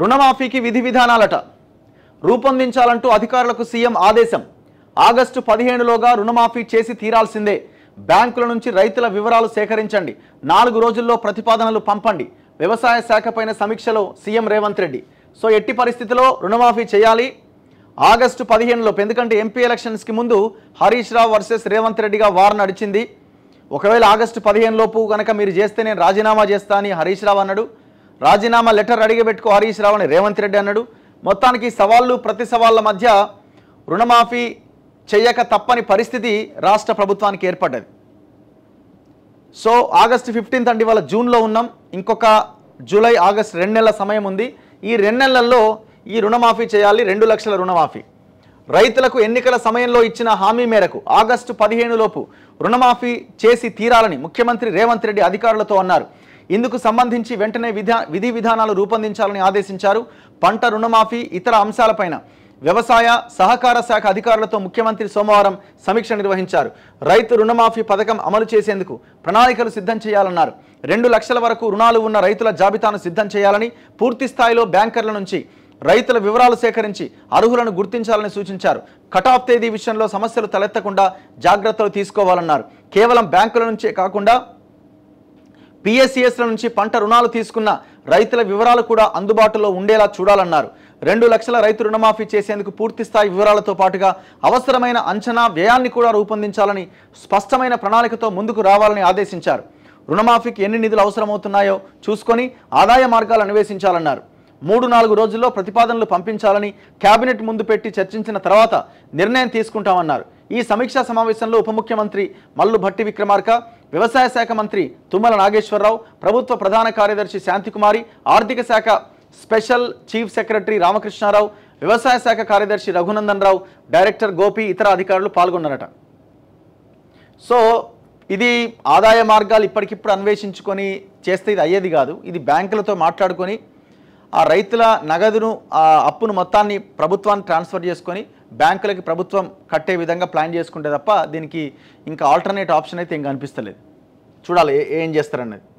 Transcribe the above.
రుణమాఫీకి విధి విధానాలట రూపొందించాలంటూ అధికారులకు సీఎం ఆదేశం ఆగస్టు పదిహేనులోగా రుణమాఫీ చేసి తీరాల్సిందే బ్యాంకుల నుంచి రైతుల వివరాలు సేకరించండి నాలుగు రోజుల్లో ప్రతిపాదనలు పంపండి వ్యవసాయ శాఖపైన సమీక్షలో సీఎం రేవంత్ రెడ్డి సో ఎట్టి పరిస్థితిలో రుణమాఫీ చేయాలి ఆగస్టు పదిహేనులో ఎందుకంటే ఎంపీ ఎలక్షన్స్కి ముందు హరీష్ రావు వర్సెస్ రేవంత్ రెడ్డిగా వార్ నడిచింది ఒకవేళ ఆగస్టు పదిహేనులోపు కనుక మీరు చేస్తే నేను రాజీనామా చేస్తా అని హరీష్ రావు అన్నాడు రాజీనామా లెటర్ అడిగబెట్టుకో హరీష్ రావు అని రేవంత్ రెడ్డి అన్నాడు మొత్తానికి సవాళ్ళు ప్రతి సవాళ్ళ మధ్య రుణమాఫీ చేయక తప్పని పరిస్థితి రాష్ట్ర ప్రభుత్వానికి ఏర్పడ్డది సో ఆగస్టు ఫిఫ్టీన్త్ అండి ఇవాళ జూన్లో ఉన్నాం ఇంకొక జూలై ఆగస్ట్ రెండు నెలల సమయం ఉంది ఈ రెండు నెలల్లో ఈ రుణమాఫీ చేయాలి రెండు లక్షల రుణమాఫీ రైతులకు ఎన్నికల సమయంలో ఇచ్చిన హామీ మేరకు ఆగస్టు పదిహేను లోపు రుణమాఫీ చేసి తీరాలని ముఖ్యమంత్రి రేవంత్ రెడ్డి అధికారులతో అన్నారు ఇందుకు సంబంధించి వెంటనే విధా విధి విధానాలు రూపొందించాలని ఆదేశించారు పంట రుణమాఫీ ఇతర అంశాలపైన వ్యవసాయ సహకార శాఖ అధికారులతో ముఖ్యమంత్రి సోమవారం సమీక్ష నిర్వహించారు రైతు రుణమాఫీ పథకం అమలు చేసేందుకు ప్రణాళికలు సిద్ధం చేయాలన్నారు రెండు లక్షల వరకు రుణాలు ఉన్న రైతుల జాబితాను సిద్ధం చేయాలని పూర్తి స్థాయిలో బ్యాంకర్ల నుంచి రైతుల వివరాలు సేకరించి అర్హులను గుర్తించాలని సూచించారు కటాఫ్ తేదీ విషయంలో సమస్యలు తలెత్తకుండా జాగ్రత్తలు తీసుకోవాలన్నారు కేవలం బ్యాంకుల నుంచే కాకుండా పిఎస్సిఎస్ల e నుంచి పంట రుణాలు తీసుకున్న రైతుల వివరాలు కూడా అందుబాటులో ఉండేలా చూడాలన్నారు రెండు లక్షల రైతు రుణమాఫీ చేసేందుకు పూర్తిస్థాయి వివరాలతో పాటుగా అవసరమైన అంచనా వ్యయాన్ని కూడా రూపొందించాలని స్పష్టమైన ప్రణాళికతో ముందుకు రావాలని ఆదేశించారు రుణమాఫీకి ఎన్ని నిధులు అవసరమవుతున్నాయో చూసుకొని ఆదాయ మార్గాలు అన్వేషించాలన్నారు మూడు నాలుగు రోజుల్లో ప్రతిపాదనలు పంపించాలని కేబినెట్ ముందు పెట్టి చర్చించిన తర్వాత నిర్ణయం తీసుకుంటామన్నారు ఈ సమీక్షా సమావేశంలో ఉప ముఖ్యమంత్రి మల్లు భట్టి విక్రమార్క వ్యవసాయ శాఖ మంత్రి తుమ్మల నాగేశ్వరరావు ప్రభుత్వ ప్రధాన కార్యదర్శి శాంతికుమారి ఆర్థిక శాఖ స్పెషల్ చీఫ్ సెక్రటరీ రామకృష్ణారావు వ్యవసాయ శాఖ కార్యదర్శి రఘునందన్ రావు డైరెక్టర్ గోపి ఇతర అధికారులు పాల్గొన్నారట సో ఇది ఆదాయ మార్గాలు ఇప్పటికిప్పుడు అన్వేషించుకొని చేస్తే ఇది అయ్యేది కాదు ఇది బ్యాంకులతో మాట్లాడుకొని ఆ రైతుల నగదును ఆ అప్పును మొత్తాన్ని ప్రభుత్వాన్ని ట్రాన్స్ఫర్ చేసుకొని బ్యాంకులకి ప్రభుత్వం కట్టే విధంగా ప్లాన్ చేసుకుంటే తప్ప దీనికి ఇంకా ఆల్టర్నేట్ ఆప్షన్ అయితే ఇంకా అనిపిస్తలేదు చూడాలి ఏం చేస్తారన్నది